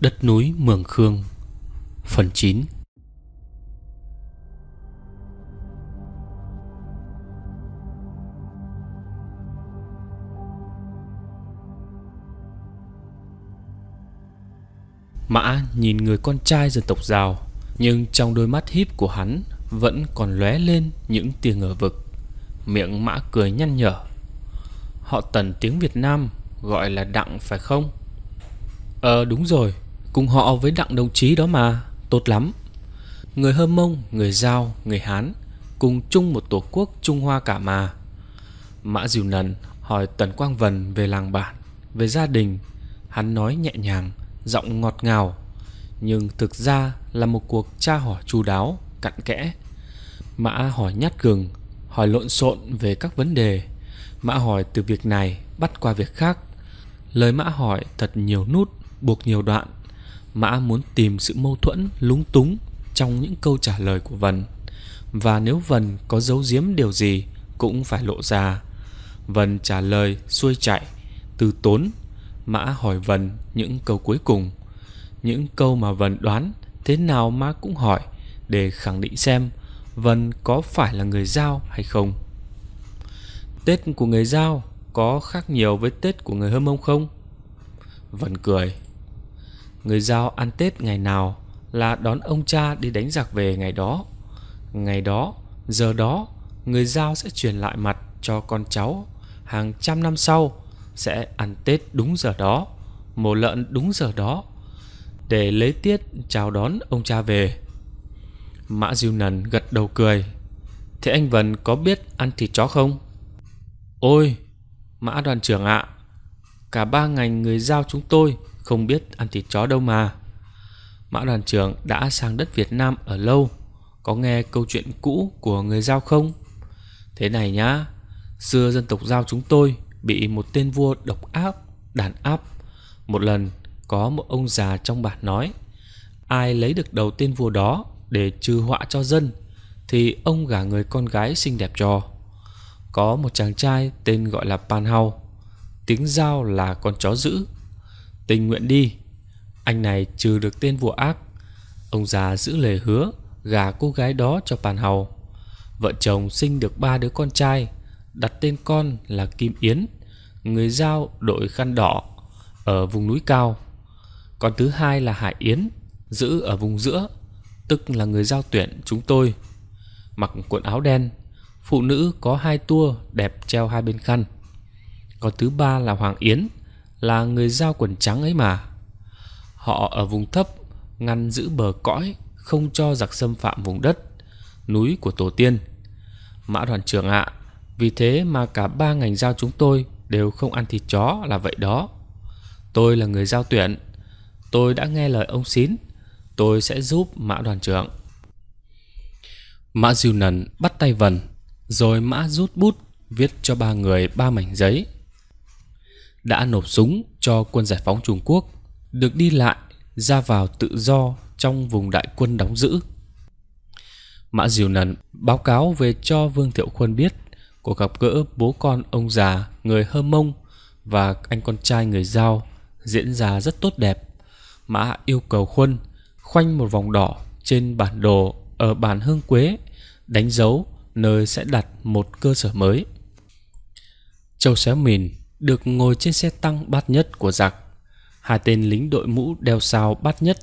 Đất núi Mường Khương Phần 9 Mã nhìn người con trai dân tộc Giao Nhưng trong đôi mắt híp của hắn Vẫn còn lóe lên những tia ngờ vực Miệng mã cười nhăn nhở Họ tần tiếng Việt Nam Gọi là đặng phải không Ờ đúng rồi Cùng họ với đặng đồng chí đó mà Tốt lắm Người Hơ Mông, người Giao, người Hán Cùng chung một tổ quốc Trung Hoa cả mà Mã Diều Nần hỏi Tần Quang vần về làng bản Về gia đình Hắn nói nhẹ nhàng, giọng ngọt ngào Nhưng thực ra là một cuộc tra hỏi chu đáo, cặn kẽ Mã hỏi nhát gừng Hỏi lộn xộn về các vấn đề Mã hỏi từ việc này bắt qua việc khác Lời mã hỏi thật nhiều nút, buộc nhiều đoạn Mã muốn tìm sự mâu thuẫn lúng túng trong những câu trả lời của vần Và nếu vần có giấu giếm điều gì cũng phải lộ ra vần trả lời xuôi chạy, từ tốn Mã hỏi vần những câu cuối cùng Những câu mà vần đoán thế nào Mã cũng hỏi Để khẳng định xem vần có phải là người giao hay không Tết của người giao có khác nhiều với Tết của người Hâm Mông không? vần cười Người Giao ăn Tết ngày nào là đón ông cha đi đánh giặc về ngày đó. Ngày đó, giờ đó, người Giao sẽ truyền lại mặt cho con cháu. Hàng trăm năm sau sẽ ăn Tết đúng giờ đó, mổ lợn đúng giờ đó để lấy tiết chào đón ông cha về. Mã Diêu Nần gật đầu cười. Thế anh Vân có biết ăn thịt chó không? Ôi, Mã đoàn trưởng ạ, à, cả ba ngành người giao chúng tôi không biết ăn thịt chó đâu mà. Mã đoàn trưởng đã sang đất Việt Nam ở lâu, có nghe câu chuyện cũ của người Giao không? Thế này nhá, xưa dân tộc Giao chúng tôi bị một tên vua độc áp, đàn áp. Một lần có một ông già trong bản nói, ai lấy được đầu tên vua đó để trừ họa cho dân thì ông gả người con gái xinh đẹp cho. Có một chàng trai tên gọi là Pan Hau, tiếng Giao là con chó dữ tình nguyện đi anh này trừ được tên vua ác ông già giữ lời hứa gả cô gái đó cho bàn hầu vợ chồng sinh được ba đứa con trai đặt tên con là kim yến người giao đội khăn đỏ ở vùng núi cao con thứ hai là hải yến giữ ở vùng giữa tức là người giao tuyển chúng tôi mặc quần áo đen phụ nữ có hai tua đẹp treo hai bên khăn con thứ ba là hoàng yến là người giao quần trắng ấy mà họ ở vùng thấp ngăn giữ bờ cõi không cho giặc xâm phạm vùng đất núi của tổ tiên mã đoàn trưởng ạ à, vì thế mà cả ba ngành giao chúng tôi đều không ăn thịt chó là vậy đó tôi là người giao tuyển tôi đã nghe lời ông xín tôi sẽ giúp mã đoàn trưởng mã diêu nần bắt tay vần rồi mã rút bút viết cho ba người ba mảnh giấy đã nộp súng cho quân giải phóng Trung Quốc, được đi lại, ra vào tự do trong vùng đại quân đóng giữ. Mã Diều Nần báo cáo về cho Vương Thiệu Khuân biết cuộc gặp gỡ bố con ông già người Hơ Mông và anh con trai người Giao diễn ra rất tốt đẹp. Mã yêu cầu Khuân khoanh một vòng đỏ trên bản đồ ở bản Hương Quế đánh dấu nơi sẽ đặt một cơ sở mới. Châu Xéo Mìn được ngồi trên xe tăng bát nhất của giặc. Hai tên lính đội mũ đeo sao bát nhất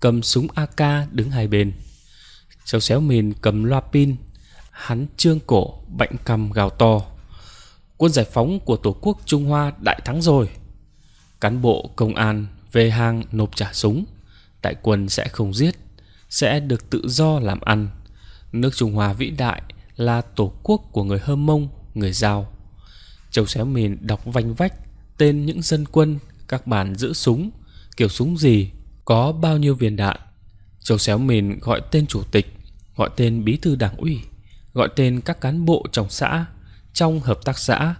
cầm súng AK đứng hai bên. Cháu xéo mìn cầm loa pin, hắn trương cổ, bệnh cầm gào to. Quân giải phóng của Tổ quốc Trung Hoa đại thắng rồi. Cán bộ công an về hàng nộp trả súng. Tại quân sẽ không giết, sẽ được tự do làm ăn. Nước Trung Hoa vĩ đại là tổ quốc của người Hơ Mông, người Giao, Châu xéo mìn đọc vanh vách tên những dân quân, các bàn giữ súng, kiểu súng gì, có bao nhiêu viên đạn. Châu xéo mìn gọi tên chủ tịch, gọi tên bí thư đảng ủy, gọi tên các cán bộ trong xã, trong hợp tác xã.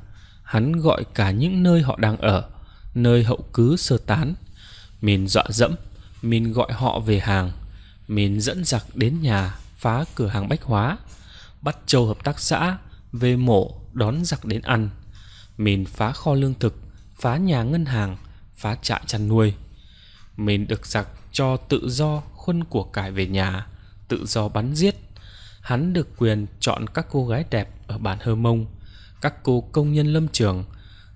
Hắn gọi cả những nơi họ đang ở, nơi hậu cứ sơ tán. Mìn dọa dẫm, mìn gọi họ về hàng. Mìn dẫn giặc đến nhà, phá cửa hàng bách hóa, bắt châu hợp tác xã, về mổ, đón giặc đến ăn. Mình phá kho lương thực, phá nhà ngân hàng, phá trại chăn nuôi. Mình được giặc cho tự do khuân của cải về nhà, tự do bắn giết. Hắn được quyền chọn các cô gái đẹp ở bản Hơ Mông, các cô công nhân lâm trường,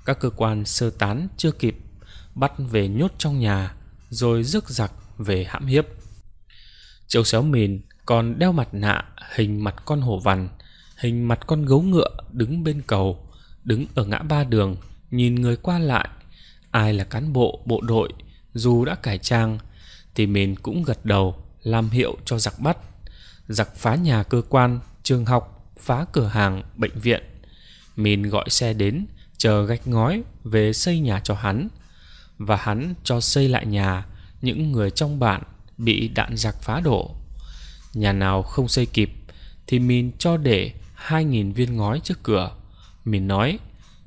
các cơ quan sơ tán chưa kịp bắt về nhốt trong nhà rồi rước giặc về hãm hiếp. Châu xéo mìn còn đeo mặt nạ hình mặt con hổ vằn, hình mặt con gấu ngựa đứng bên cầu đứng ở ngã ba đường nhìn người qua lại ai là cán bộ bộ đội dù đã cải trang thì mình cũng gật đầu làm hiệu cho giặc bắt giặc phá nhà cơ quan trường học phá cửa hàng bệnh viện mình gọi xe đến chờ gạch ngói về xây nhà cho hắn và hắn cho xây lại nhà những người trong bản bị đạn giặc phá đổ nhà nào không xây kịp thì mình cho để 2.000 viên ngói trước cửa mình nói,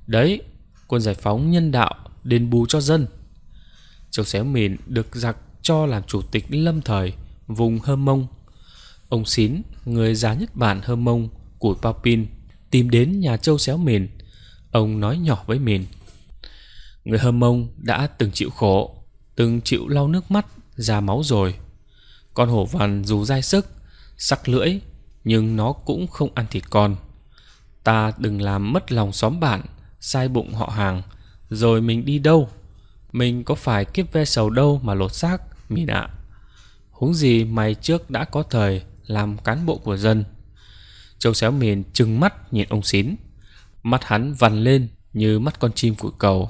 đấy, quân giải phóng nhân đạo đền bù cho dân. Châu Xéo Mìn được giặc cho làm chủ tịch lâm thời vùng Hơm Mông. Ông Xín, người già nhất bản Hơm Mông của Papin, tìm đến nhà Châu Xéo Mìn. Ông nói nhỏ với Mìn. Người Hơm Mông đã từng chịu khổ, từng chịu lau nước mắt, ra máu rồi. Con hổ vằn dù dai sức, sắc lưỡi, nhưng nó cũng không ăn thịt con ta đừng làm mất lòng xóm bạn sai bụng họ hàng rồi mình đi đâu mình có phải kiếp ve sầu đâu mà lột xác mìn ạ huống gì mày trước đã có thời làm cán bộ của dân châu xéo mìn trừng mắt nhìn ông xín mắt hắn vằn lên như mắt con chim của cầu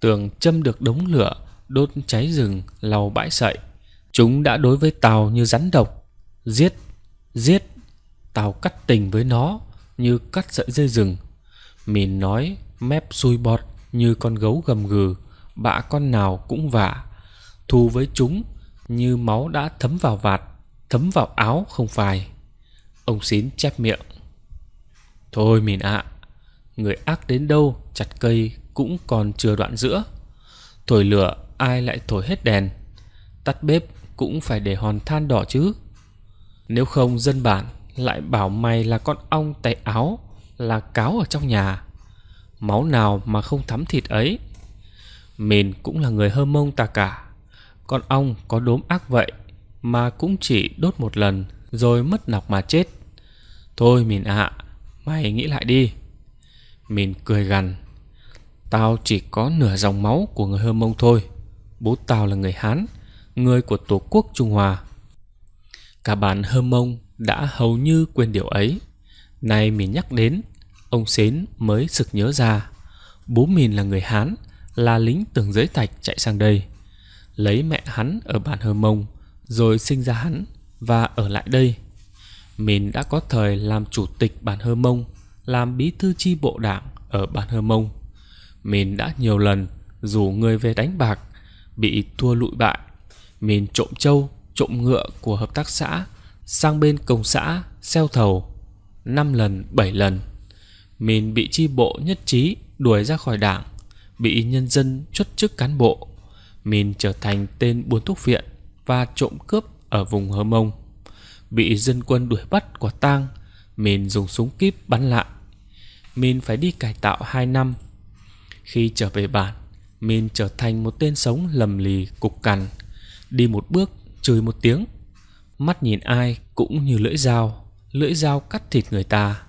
tường châm được đống lửa đốt cháy rừng lau bãi sậy chúng đã đối với tàu như rắn độc giết giết tàu cắt tình với nó như cắt sợi dây rừng. Mìn nói mép xui bọt như con gấu gầm gừ, bạ con nào cũng vả. Thù với chúng như máu đã thấm vào vạt, thấm vào áo không phải. Ông xín chép miệng. Thôi mìn ạ, à, người ác đến đâu chặt cây cũng còn chưa đoạn giữa. Thổi lửa ai lại thổi hết đèn. Tắt bếp cũng phải để hòn than đỏ chứ. Nếu không dân bản lại bảo mày là con ong tay áo là cáo ở trong nhà máu nào mà không thấm thịt ấy mình cũng là người hơ mông ta cả con ong có đốm ác vậy mà cũng chỉ đốt một lần rồi mất nọc mà chết thôi mình ạ à, mày nghĩ lại đi mình cười gằn tao chỉ có nửa dòng máu của người hơ mông thôi bố tao là người hán người của tổ quốc trung hòa cả bản hơ mông đã hầu như quên điều ấy. Nay mình nhắc đến, ông Xến mới sực nhớ ra. Bố mình là người Hán, là lính tường giới thạch chạy sang đây. Lấy mẹ hắn ở bản Hơ Mông, rồi sinh ra hắn và ở lại đây. Mình đã có thời làm chủ tịch bản Hơ Mông, làm bí thư chi bộ đảng ở bản Hơ Mông. Mình đã nhiều lần rủ người về đánh bạc, bị thua lụi bại. Mình trộm trâu, trộm ngựa của hợp tác xã sang bên công xã xeo thầu 5 lần 7 lần mình bị chi bộ nhất trí đuổi ra khỏi đảng bị nhân dân chuất chức cán bộ mình trở thành tên buôn thuốc viện và trộm cướp ở vùng hơ mông bị dân quân đuổi bắt quả tang mình dùng súng kíp bắn lại mình phải đi cải tạo 2 năm khi trở về bản mình trở thành một tên sống lầm lì cục cằn đi một bước chửi một tiếng Mắt nhìn ai cũng như lưỡi dao, lưỡi dao cắt thịt người ta.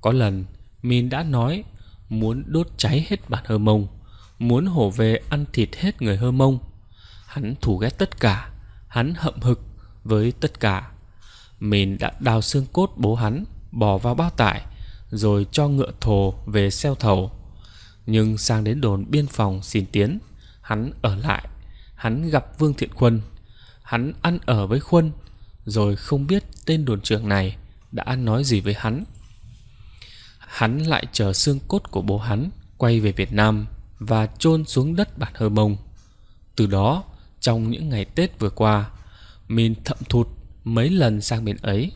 Có lần, Min đã nói muốn đốt cháy hết bản hơ mông, muốn hổ về ăn thịt hết người hơ mông. Hắn thù ghét tất cả, hắn hậm hực với tất cả. Mình đã đào xương cốt bố hắn, bỏ vào bao tải, rồi cho ngựa thồ về xeo thầu. Nhưng sang đến đồn biên phòng xin tiến, hắn ở lại. Hắn gặp Vương Thiện Khuân. Hắn ăn ở với Khuân rồi không biết tên đồn trưởng này đã nói gì với hắn Hắn lại chờ xương cốt của bố hắn quay về Việt Nam và chôn xuống đất bản hơ mông Từ đó, trong những ngày Tết vừa qua, mình thậm thụt mấy lần sang bên ấy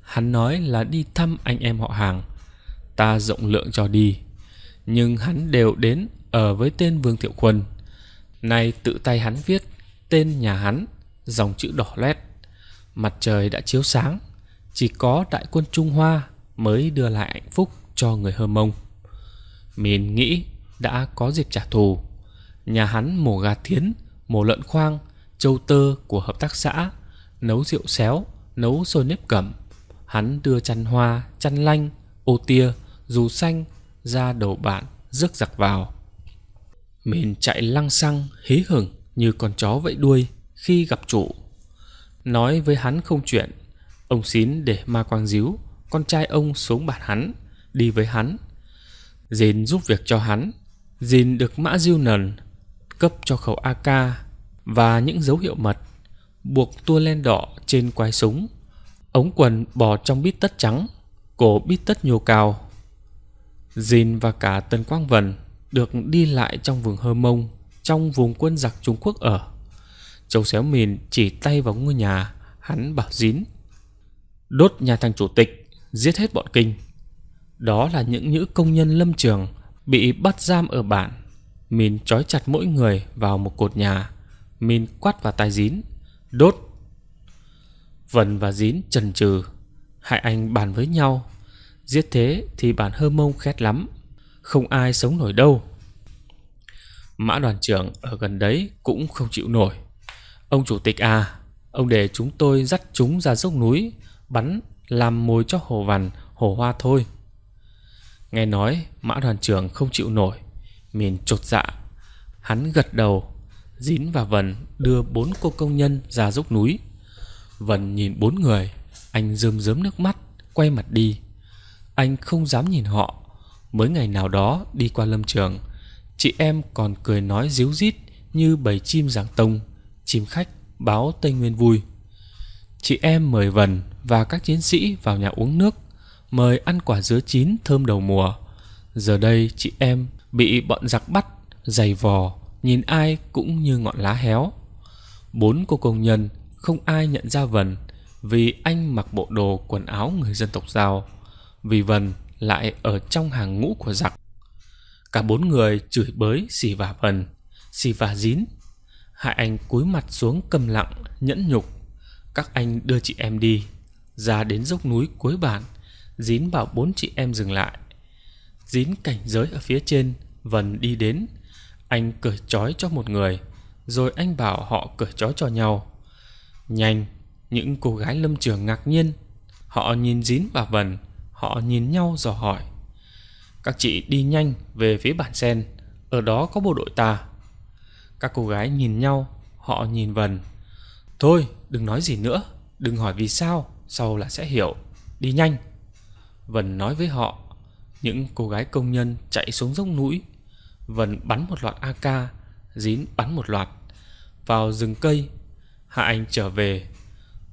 Hắn nói là đi thăm anh em họ hàng Ta rộng lượng cho đi Nhưng hắn đều đến ở với tên Vương Thiệu Quân Nay tự tay hắn viết tên nhà hắn Dòng chữ đỏ lét mặt trời đã chiếu sáng chỉ có đại quân trung hoa mới đưa lại hạnh phúc cho người hơ mông mình nghĩ đã có dịp trả thù nhà hắn mổ gà thiến mổ lợn khoang châu tơ của hợp tác xã nấu rượu xéo nấu sôi nếp cẩm hắn đưa chăn hoa chăn lanh ô tia dù xanh ra đầu bạn rước giặc vào mình chạy lăng xăng hí hửng như con chó vẫy đuôi khi gặp chủ Nói với hắn không chuyện Ông xín để ma quang díu Con trai ông xuống bạn hắn Đi với hắn Dìn giúp việc cho hắn Dìn được mã diêu nần Cấp cho khẩu AK Và những dấu hiệu mật Buộc tua len đỏ trên quai súng Ống quần bò trong bít tất trắng Cổ bít tất nhô cao Dìn và cả Tần Quang Vân Được đi lại trong vùng Hơ Mông Trong vùng quân giặc Trung Quốc ở châu xéo mìn chỉ tay vào ngôi nhà Hắn bảo dín Đốt nhà thằng chủ tịch Giết hết bọn kinh Đó là những nữ công nhân lâm trường Bị bắt giam ở bản Mìn trói chặt mỗi người vào một cột nhà Mìn quát vào tay dín Đốt Vân và dín trần trừ Hai anh bàn với nhau Giết thế thì bản hơ mông khét lắm Không ai sống nổi đâu Mã đoàn trưởng ở gần đấy cũng không chịu nổi Ông chủ tịch à, ông để chúng tôi dắt chúng ra dốc núi, bắn làm mồi cho hồ vằn, hồ hoa thôi. Nghe nói mã đoàn trưởng không chịu nổi, miền trột dạ. Hắn gật đầu, dín và Vân đưa bốn cô công nhân ra dốc núi. Vân nhìn bốn người, anh rơm rớm nước mắt, quay mặt đi. Anh không dám nhìn họ. Mới ngày nào đó đi qua lâm trường, chị em còn cười nói díu dít như bầy chim giảng tông chim khách báo Tây Nguyên vui. Chị em mời Vần và các chiến sĩ vào nhà uống nước, mời ăn quả dứa chín thơm đầu mùa. Giờ đây chị em bị bọn giặc bắt, giày vò, nhìn ai cũng như ngọn lá héo. Bốn cô công nhân không ai nhận ra Vần vì anh mặc bộ đồ quần áo người dân tộc Giao, vì Vần lại ở trong hàng ngũ của giặc. Cả bốn người chửi bới xì vả Vần, xì vả dín Hai anh cúi mặt xuống cầm lặng, nhẫn nhục. Các anh đưa chị em đi, ra đến dốc núi cuối bản, Dín bảo bốn chị em dừng lại. Dín cảnh giới ở phía trên, vần đi đến. Anh cởi trói cho một người, rồi anh bảo họ cởi trói cho nhau. Nhanh, những cô gái lâm trường ngạc nhiên. Họ nhìn Dín và vần họ nhìn nhau dò hỏi. Các chị đi nhanh về phía bản sen, ở đó có bộ đội ta. Các cô gái nhìn nhau, họ nhìn vần. Thôi, đừng nói gì nữa, đừng hỏi vì sao, sau là sẽ hiểu. Đi nhanh. vần nói với họ. Những cô gái công nhân chạy xuống dốc núi. vần bắn một loạt AK, dín bắn một loạt. Vào rừng cây, Hạ Anh trở về.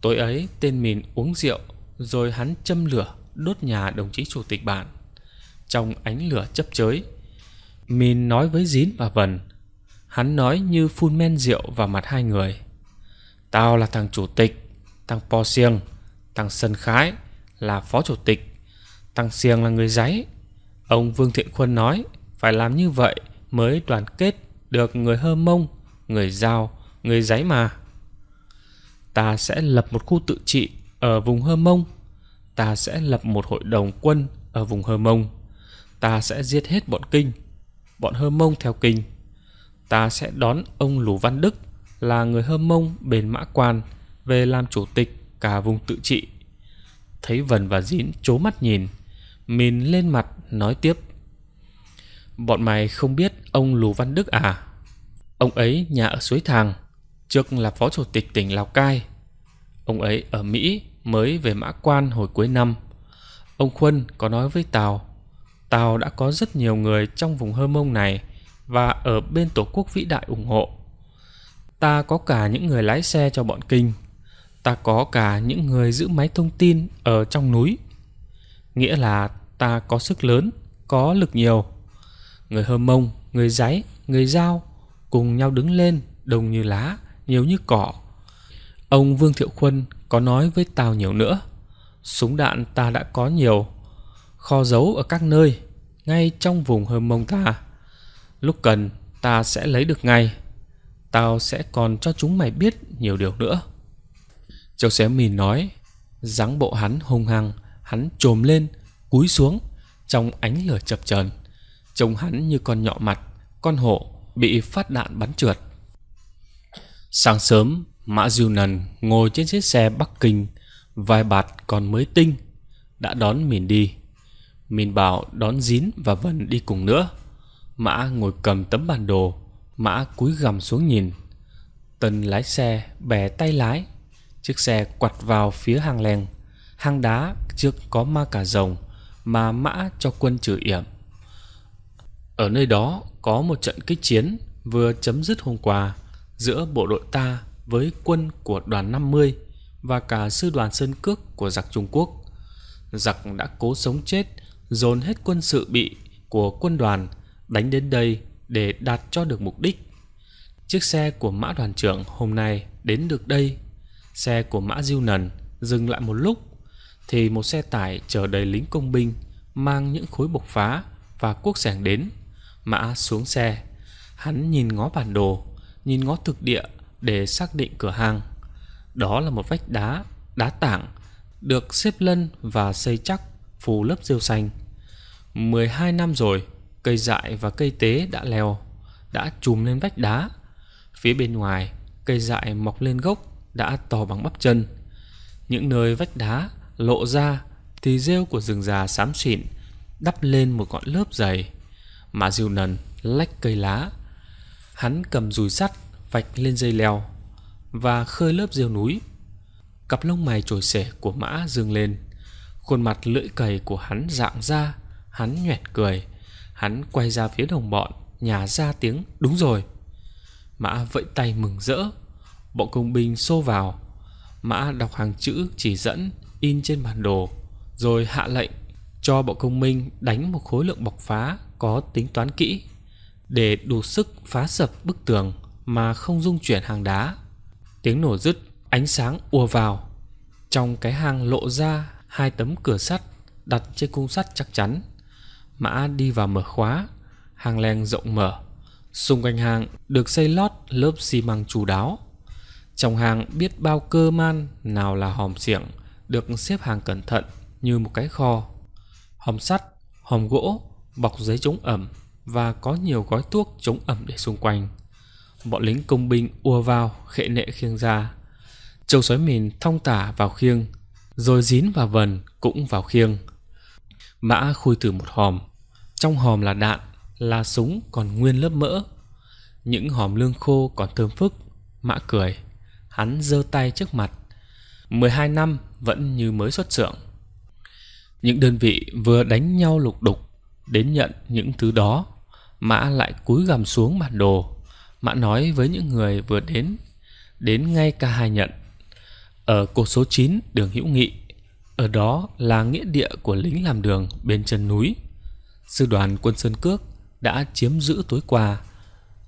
Tối ấy tên mìn uống rượu, rồi hắn châm lửa đốt nhà đồng chí chủ tịch bạn. Trong ánh lửa chấp chới, mìn nói với Dín và vần. Hắn nói như phun men rượu vào mặt hai người. Tao là thằng chủ tịch, thằng Po Siêng, thằng Sân Khái là phó chủ tịch, thằng Siêng là người giấy. Ông Vương Thiện Khuân nói phải làm như vậy mới đoàn kết được người Hơ Mông, người Giao, người giấy mà. Ta sẽ lập một khu tự trị ở vùng Hơ Mông. Ta sẽ lập một hội đồng quân ở vùng Hơ Mông. Ta sẽ giết hết bọn Kinh, bọn Hơ Mông theo Kinh ta sẽ đón ông Lù Văn Đức là người hâm mông bền mã quan về làm chủ tịch cả vùng tự trị. Thấy Vần và Dín chố mắt nhìn, mìn lên mặt nói tiếp. Bọn mày không biết ông Lù Văn Đức à? Ông ấy nhà ở Suối Thàng, trước là phó chủ tịch tỉnh Lào Cai. Ông ấy ở Mỹ mới về mã quan hồi cuối năm. Ông Khuân có nói với Tào, Tào đã có rất nhiều người trong vùng hơ mông này – và ở bên Tổ quốc vĩ đại ủng hộ. Ta có cả những người lái xe cho bọn kinh, ta có cả những người giữ máy thông tin ở trong núi. Nghĩa là ta có sức lớn, có lực nhiều. Người Hơ Mông, người Giấy, người Giao cùng nhau đứng lên, đồng như lá, nhiều như cỏ. Ông Vương Thiệu Khuân có nói với tao nhiều nữa. Súng đạn ta đã có nhiều, kho giấu ở các nơi, ngay trong vùng Hơ Mông ta. Lúc cần, ta sẽ lấy được ngay. Tao sẽ còn cho chúng mày biết nhiều điều nữa. Châu xéo mì nói, dáng bộ hắn hung hăng, hắn trồm lên, cúi xuống, trong ánh lửa chập chờn Trông hắn như con nhọ mặt, con hổ bị phát đạn bắn trượt. Sáng sớm, Mã Diêu Nần ngồi trên chiếc xe Bắc Kinh, vai bạt còn mới tinh, đã đón mìn đi. Mìn bảo đón Dín và Vân đi cùng nữa. Mã ngồi cầm tấm bản đồ Mã cúi gằm xuống nhìn Tân lái xe bẻ tay lái Chiếc xe quặt vào phía hàng lèn, Hang đá trước có ma cà rồng Mà mã cho quân trừ yểm Ở nơi đó có một trận kích chiến Vừa chấm dứt hôm qua Giữa bộ đội ta với quân của đoàn 50 Và cả sư đoàn Sơn Cước của giặc Trung Quốc Giặc đã cố sống chết Dồn hết quân sự bị của quân đoàn đánh đến đây để đạt cho được mục đích. Chiếc xe của Mã đoàn trưởng hôm nay đến được đây. Xe của Mã Diêu Nần dừng lại một lúc thì một xe tải chở đầy lính công binh mang những khối bộc phá và cuốc sẻng đến. Mã xuống xe, hắn nhìn ngó bản đồ, nhìn ngó thực địa để xác định cửa hàng. Đó là một vách đá, đá tảng được xếp lân và xây chắc phủ lớp rêu xanh. 12 năm rồi, Cây dại và cây tế đã leo Đã chùm lên vách đá Phía bên ngoài Cây dại mọc lên gốc Đã to bằng bắp chân Những nơi vách đá lộ ra Thì rêu của rừng già xám xịn Đắp lên một ngọn lớp dày Mà diêu nần lách cây lá Hắn cầm dùi sắt Vạch lên dây leo Và khơi lớp rêu núi Cặp lông mày trồi xể của mã dương lên Khuôn mặt lưỡi cầy của hắn dạng ra Hắn nhoẹt cười Hắn quay ra phía đồng bọn, nhà ra tiếng đúng rồi. Mã vẫy tay mừng rỡ, bọn công binh xô vào. Mã đọc hàng chữ chỉ dẫn in trên bản đồ, rồi hạ lệnh cho bọn công minh đánh một khối lượng bọc phá có tính toán kỹ để đủ sức phá sập bức tường mà không dung chuyển hàng đá. Tiếng nổ dứt, ánh sáng ùa vào. Trong cái hang lộ ra hai tấm cửa sắt đặt trên cung sắt chắc chắn Mã đi vào mở khóa, hang leng rộng mở. Xung quanh hang được xây lót lớp xi măng chú đáo. Trong hang biết bao cơ man, nào là hòm xiểng, được xếp hàng cẩn thận như một cái kho. Hòm sắt, hòm gỗ, bọc giấy chống ẩm và có nhiều gói thuốc chống ẩm để xung quanh. Bọn lính công binh ua vào, khệ nệ khiêng ra. Châu sói mìn thong tả vào khiêng, rồi dín vào vần cũng vào khiêng. Mã khui từ một hòm Trong hòm là đạn Là súng còn nguyên lớp mỡ Những hòm lương khô còn thơm phức Mã cười Hắn giơ tay trước mặt 12 năm vẫn như mới xuất xưởng Những đơn vị vừa đánh nhau lục đục Đến nhận những thứ đó Mã lại cúi gằm xuống bản đồ Mã nói với những người vừa đến Đến ngay cả hai nhận Ở cột số 9 đường Hữu Nghị ở đó là nghĩa địa của lính làm đường bên chân núi. Sư đoàn quân Sơn Cước đã chiếm giữ tối qua.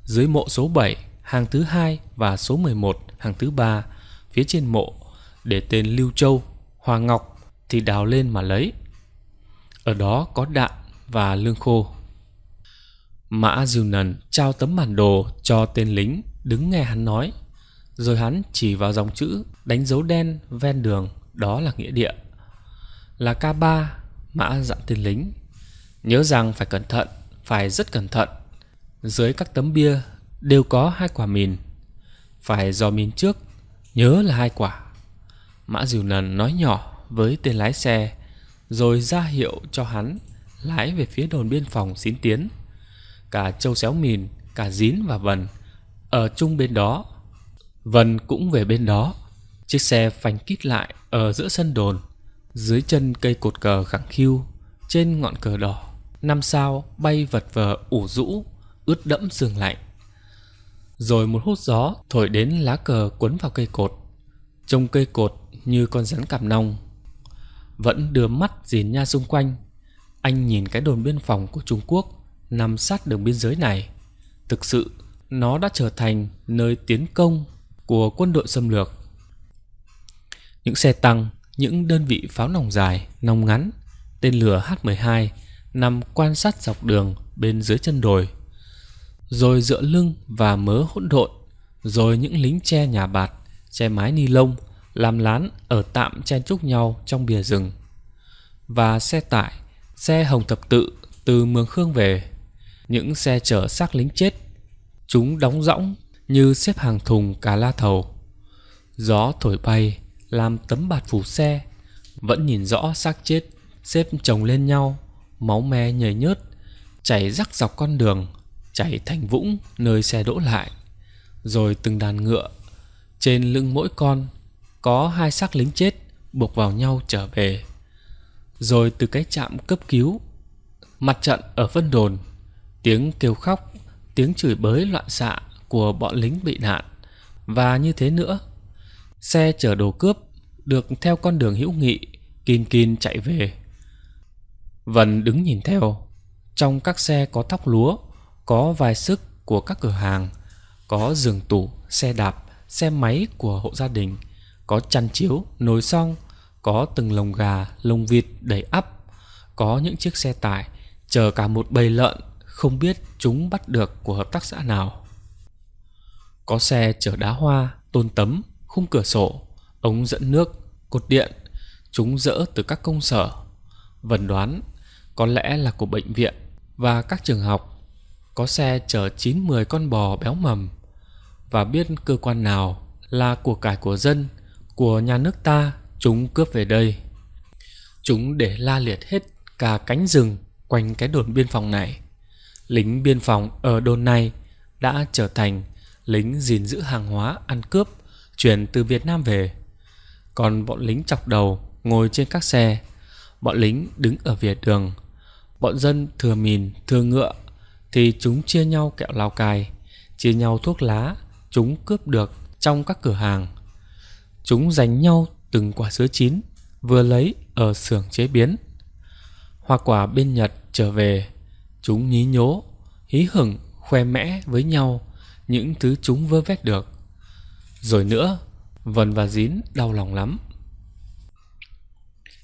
Dưới mộ số 7, hàng thứ hai và số 11, hàng thứ ba phía trên mộ để tên Lưu Châu, Hòa Ngọc thì đào lên mà lấy. Ở đó có đạn và lương khô. Mã Diêu Nần trao tấm bản đồ cho tên lính đứng nghe hắn nói, rồi hắn chỉ vào dòng chữ đánh dấu đen ven đường, đó là nghĩa địa là K3, mã dặn tên lính. Nhớ rằng phải cẩn thận, phải rất cẩn thận. Dưới các tấm bia đều có hai quả mìn. Phải dò mìn trước, nhớ là hai quả. Mã Diều Nần nói nhỏ với tên lái xe, rồi ra hiệu cho hắn lái về phía đồn biên phòng xín tiến. Cả châu xéo mìn, cả dín và vần ở chung bên đó. Vần cũng về bên đó. Chiếc xe phanh kít lại ở giữa sân đồn dưới chân cây cột cờ khẳng khiu trên ngọn cờ đỏ năm sao bay vật vờ ủ rũ ướt đẫm sương lạnh rồi một hút gió thổi đến lá cờ quấn vào cây cột trông cây cột như con rắn cạp nong vẫn đưa mắt dìn nha xung quanh anh nhìn cái đồn biên phòng của trung quốc nằm sát đường biên giới này thực sự nó đã trở thành nơi tiến công của quân đội xâm lược những xe tăng những đơn vị pháo nòng dài, nòng ngắn, tên lửa H-12 nằm quan sát dọc đường bên dưới chân đồi. Rồi dựa lưng và mớ hỗn độn, rồi những lính che nhà bạt, che mái ni lông, làm lán ở tạm chen chúc nhau trong bìa rừng. Và xe tải, xe hồng thập tự từ Mường Khương về, những xe chở xác lính chết. Chúng đóng rỗng như xếp hàng thùng cà la thầu. Gió thổi bay, làm tấm bạt phủ xe vẫn nhìn rõ xác chết xếp chồng lên nhau máu me nhầy nhớt chảy rắc dọc con đường chảy thành vũng nơi xe đỗ lại rồi từng đàn ngựa trên lưng mỗi con có hai xác lính chết buộc vào nhau trở về rồi từ cái trạm cấp cứu mặt trận ở vân đồn tiếng kêu khóc tiếng chửi bới loạn xạ của bọn lính bị nạn và như thế nữa Xe chở đồ cướp được theo con đường hữu nghị, kin kin chạy về. Vân đứng nhìn theo. Trong các xe có thóc lúa, có vài sức của các cửa hàng, có giường tủ, xe đạp, xe máy của hộ gia đình, có chăn chiếu, nồi xong, có từng lồng gà, lồng vịt đầy ắp, có những chiếc xe tải chở cả một bầy lợn không biết chúng bắt được của hợp tác xã nào. Có xe chở đá hoa, tôn tấm, khung cửa sổ, ống dẫn nước, cột điện, chúng dỡ từ các công sở. Vần đoán có lẽ là của bệnh viện và các trường học. Có xe chở 9-10 con bò béo mầm và biết cơ quan nào là của cải của dân, của nhà nước ta chúng cướp về đây. Chúng để la liệt hết cả cánh rừng quanh cái đồn biên phòng này. Lính biên phòng ở đồn này đã trở thành lính gìn giữ hàng hóa ăn cướp chuyển từ Việt Nam về. Còn bọn lính chọc đầu ngồi trên các xe, bọn lính đứng ở vỉa đường, bọn dân thừa mìn, thừa ngựa thì chúng chia nhau kẹo lao cài, chia nhau thuốc lá chúng cướp được trong các cửa hàng. Chúng giành nhau từng quả sứa chín vừa lấy ở xưởng chế biến. Hoa quả bên Nhật trở về, chúng nhí nhố, hí hửng khoe mẽ với nhau những thứ chúng vơ vét được. Rồi nữa, Vân và Dín đau lòng lắm.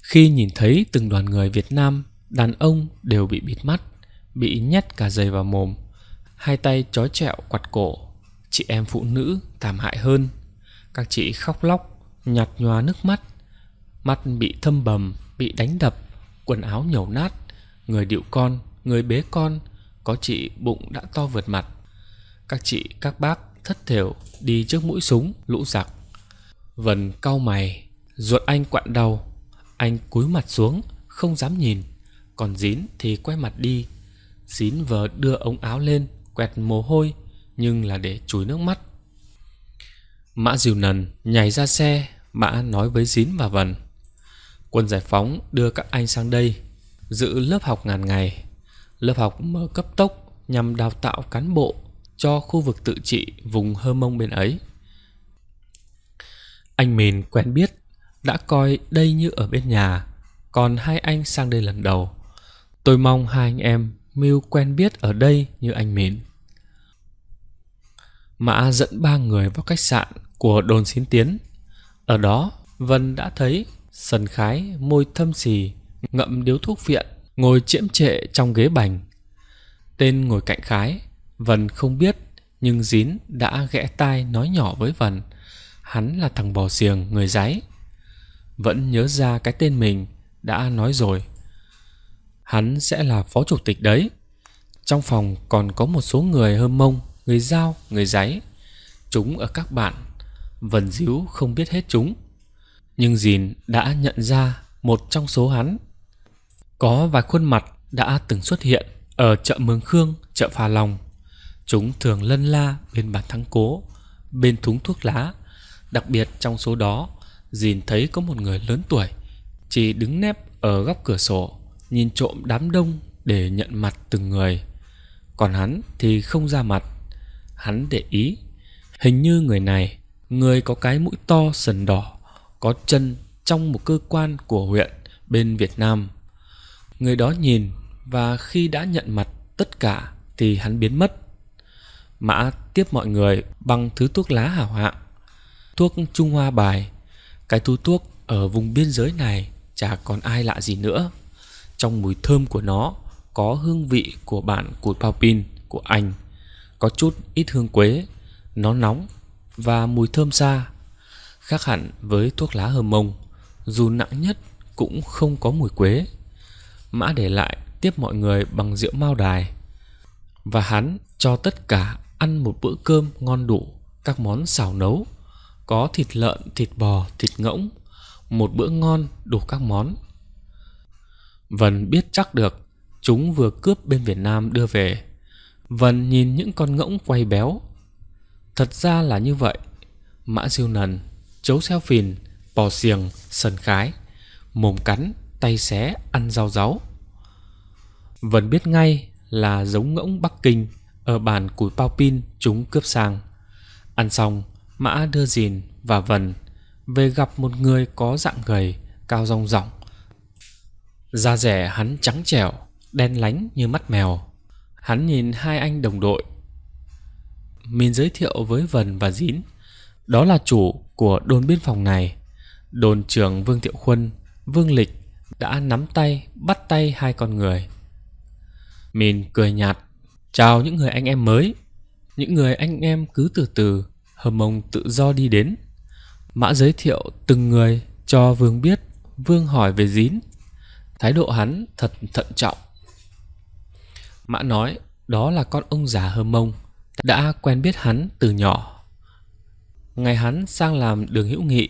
Khi nhìn thấy từng đoàn người Việt Nam, đàn ông đều bị bịt mắt, bị nhét cả giày vào mồm, hai tay chói chẹo quặt cổ, chị em phụ nữ thảm hại hơn. Các chị khóc lóc, nhạt nhòa nước mắt, mắt bị thâm bầm, bị đánh đập, quần áo nhầu nát, người điệu con, người bế con, có chị bụng đã to vượt mặt. Các chị, các bác thất thểu đi trước mũi súng lũ giặc vần cau mày ruột anh quặn đau anh cúi mặt xuống không dám nhìn còn dín thì quay mặt đi dín vờ đưa ống áo lên quẹt mồ hôi nhưng là để chùi nước mắt mã diều nần nhảy ra xe mã nói với dín và vần quân giải phóng đưa các anh sang đây giữ lớp học ngàn ngày lớp học mở cấp tốc nhằm đào tạo cán bộ cho khu vực tự trị vùng Hơ Mông bên ấy. Anh mình quen biết, đã coi đây như ở bên nhà, còn hai anh sang đây lần đầu. Tôi mong hai anh em mưu quen biết ở đây như anh mình. Mã dẫn ba người vào khách sạn của đồn xín tiến. Ở đó, Vân đã thấy sần khái môi thâm xì, ngậm điếu thuốc viện, ngồi chiễm trệ trong ghế bành. Tên ngồi cạnh khái Vân không biết Nhưng Dín đã ghẽ tai nói nhỏ với Vân Hắn là thằng bò xiềng người giấy Vẫn nhớ ra cái tên mình Đã nói rồi Hắn sẽ là phó chủ tịch đấy Trong phòng còn có một số người hơm mông Người dao, người giấy Chúng ở các bạn Vân díu không biết hết chúng Nhưng Dín đã nhận ra Một trong số hắn Có vài khuôn mặt đã từng xuất hiện ở chợ Mường Khương, chợ Phà Lòng Chúng thường lân la bên bàn thắng cố, bên thúng thuốc lá. Đặc biệt trong số đó, dìn thấy có một người lớn tuổi, chỉ đứng nép ở góc cửa sổ, nhìn trộm đám đông để nhận mặt từng người. Còn hắn thì không ra mặt. Hắn để ý, hình như người này, người có cái mũi to sần đỏ, có chân trong một cơ quan của huyện bên Việt Nam. Người đó nhìn và khi đã nhận mặt tất cả thì hắn biến mất. Mã tiếp mọi người bằng thứ thuốc lá hảo hạng. Thuốc Trung Hoa bài, cái túi thuốc ở vùng biên giới này chả còn ai lạ gì nữa. Trong mùi thơm của nó có hương vị của bạn của Paupin của Anh, có chút ít hương quế, nó nóng và mùi thơm xa. Khác hẳn với thuốc lá hờ mông, dù nặng nhất cũng không có mùi quế. Mã để lại tiếp mọi người bằng rượu mao đài và hắn cho tất cả ăn một bữa cơm ngon đủ, các món xào nấu, có thịt lợn, thịt bò, thịt ngỗng, một bữa ngon đủ các món. Vân biết chắc được chúng vừa cướp bên Việt Nam đưa về. Vân nhìn những con ngỗng quay béo. Thật ra là như vậy. Mã siêu nần, chấu xeo phìn, bò xiềng, sần khái, mồm cắn, tay xé, ăn rau ráu. Vân biết ngay là giống ngỗng Bắc Kinh ở bàn củi bao pin chúng cướp sang. Ăn xong, Mã đưa dìn và vần về gặp một người có dạng gầy, cao rong ròng. Da rẻ hắn trắng trẻo, đen lánh như mắt mèo. Hắn nhìn hai anh đồng đội. min giới thiệu với Vần và Dín, đó là chủ của đồn biên phòng này. Đồn trưởng Vương thiệu Khuân, Vương Lịch đã nắm tay, bắt tay hai con người. min cười nhạt chào những người anh em mới. Những người anh em cứ từ từ, hầm mông tự do đi đến. Mã giới thiệu từng người cho Vương biết, Vương hỏi về dín. Thái độ hắn thật thận trọng. Mã nói đó là con ông già hơ mông, đã quen biết hắn từ nhỏ. Ngày hắn sang làm đường hữu nghị,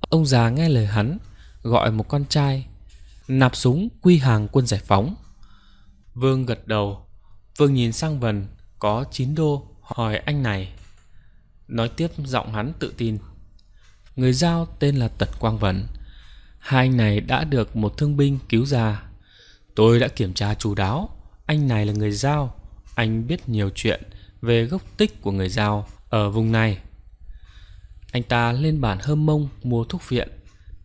ông già nghe lời hắn gọi một con trai nạp súng quy hàng quân giải phóng. Vương gật đầu Vương nhìn sang vần Có 9 đô hỏi anh này Nói tiếp giọng hắn tự tin Người giao tên là Tật Quang Vân Hai anh này đã được một thương binh cứu ra Tôi đã kiểm tra chú đáo Anh này là người giao Anh biết nhiều chuyện về gốc tích của người giao ở vùng này Anh ta lên bản hơm mông mua thuốc viện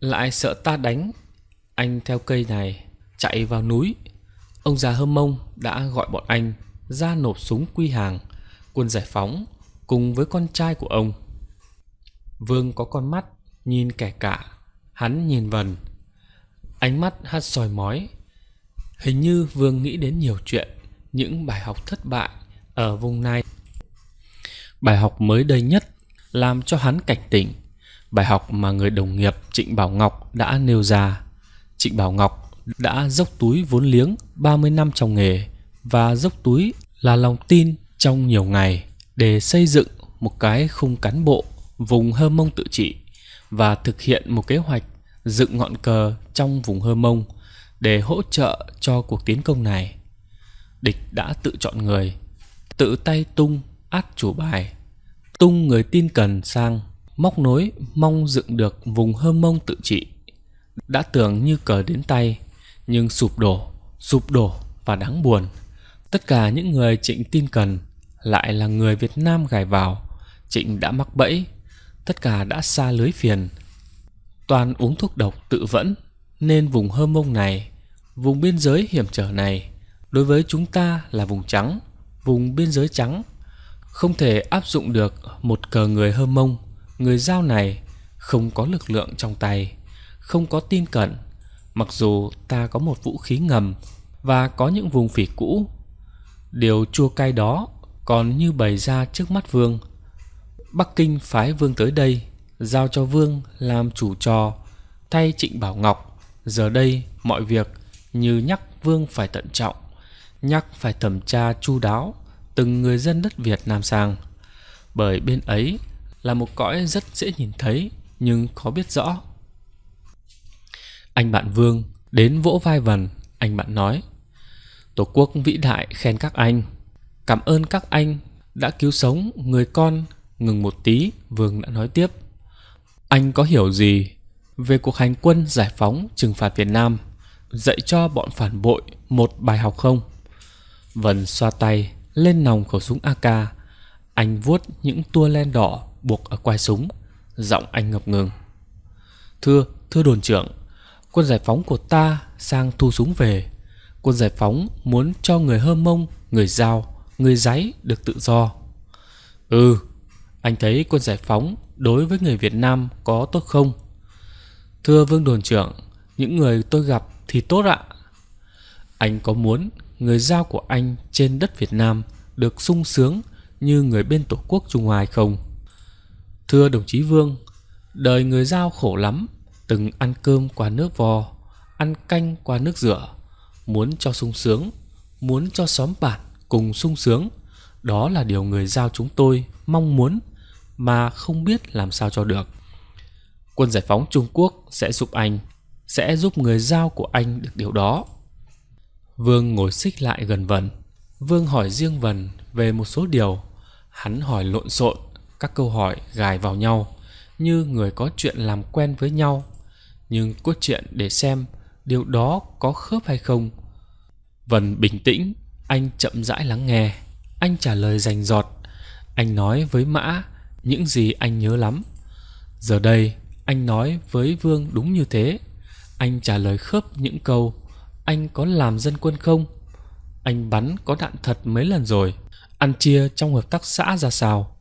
Lại sợ ta đánh Anh theo cây này chạy vào núi Ông già Hơm Mông đã gọi bọn anh ra nộp súng quy hàng, quân giải phóng cùng với con trai của ông. Vương có con mắt nhìn kẻ cả, hắn nhìn vần. Ánh mắt hắt soi mói. Hình như Vương nghĩ đến nhiều chuyện, những bài học thất bại ở vùng này. Bài học mới đây nhất làm cho hắn cảnh tỉnh. Bài học mà người đồng nghiệp Trịnh Bảo Ngọc đã nêu ra. Trịnh Bảo Ngọc đã dốc túi vốn liếng 30 năm trong nghề và dốc túi là lòng tin trong nhiều ngày để xây dựng một cái khung cán bộ vùng Hơ Mông tự trị và thực hiện một kế hoạch dựng ngọn cờ trong vùng Hơ Mông để hỗ trợ cho cuộc tiến công này. Địch đã tự chọn người, tự tay tung át chủ bài, tung người tin cần sang móc nối mong dựng được vùng Hơ Mông tự trị. Đã tưởng như cờ đến tay, nhưng sụp đổ, sụp đổ và đáng buồn. Tất cả những người Trịnh tin cần lại là người Việt Nam gài vào. Trịnh đã mắc bẫy, tất cả đã xa lưới phiền. Toàn uống thuốc độc tự vẫn, nên vùng hơ mông này, vùng biên giới hiểm trở này, đối với chúng ta là vùng trắng, vùng biên giới trắng. Không thể áp dụng được một cờ người hơ mông, người giao này không có lực lượng trong tay, không có tin cẩn mặc dù ta có một vũ khí ngầm và có những vùng phỉ cũ điều chua cay đó còn như bày ra trước mắt vương bắc kinh phái vương tới đây giao cho vương làm chủ trò thay trịnh bảo ngọc giờ đây mọi việc như nhắc vương phải tận trọng nhắc phải thẩm tra chu đáo từng người dân đất việt nam sang bởi bên ấy là một cõi rất dễ nhìn thấy nhưng khó biết rõ anh bạn Vương đến vỗ vai Vần, anh bạn nói Tổ quốc vĩ đại khen các anh Cảm ơn các anh đã cứu sống người con Ngừng một tí, Vương đã nói tiếp Anh có hiểu gì về cuộc hành quân giải phóng trừng phạt Việt Nam Dạy cho bọn phản bội một bài học không? Vân xoa tay lên nòng khẩu súng AK Anh vuốt những tua len đỏ buộc ở quai súng Giọng anh ngập ngừng Thưa, thưa đồn trưởng Quân giải phóng của ta sang thu súng về. Quân giải phóng muốn cho người hơ mông, người giao, người giấy được tự do. Ừ, anh thấy quân giải phóng đối với người Việt Nam có tốt không? Thưa Vương Đồn Trưởng, những người tôi gặp thì tốt ạ. Anh có muốn người giao của anh trên đất Việt Nam được sung sướng như người bên Tổ quốc Trung Hoa không? Thưa đồng chí Vương, đời người giao khổ lắm từng ăn cơm qua nước vò, ăn canh qua nước rửa, muốn cho sung sướng, muốn cho xóm bản cùng sung sướng, đó là điều người giao chúng tôi mong muốn mà không biết làm sao cho được. Quân giải phóng Trung Quốc sẽ giúp anh, sẽ giúp người giao của anh được điều đó. Vương ngồi xích lại gần vần, Vương hỏi riêng vần về một số điều. Hắn hỏi lộn xộn, các câu hỏi gài vào nhau, như người có chuyện làm quen với nhau nhưng cốt truyện để xem điều đó có khớp hay không. Vân bình tĩnh, anh chậm rãi lắng nghe. Anh trả lời rành rọt Anh nói với Mã những gì anh nhớ lắm. Giờ đây, anh nói với Vương đúng như thế. Anh trả lời khớp những câu. Anh có làm dân quân không? Anh bắn có đạn thật mấy lần rồi. Ăn chia trong hợp tác xã ra sao?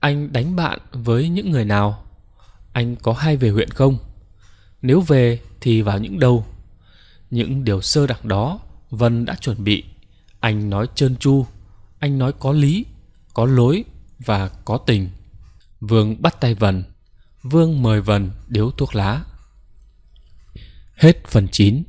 Anh đánh bạn với những người nào? Anh có hay về huyện không? Nếu về thì vào những đâu Những điều sơ đẳng đó Vân đã chuẩn bị Anh nói trơn tru Anh nói có lý, có lối và có tình Vương bắt tay Vân Vương mời Vân điếu thuốc lá Hết phần 9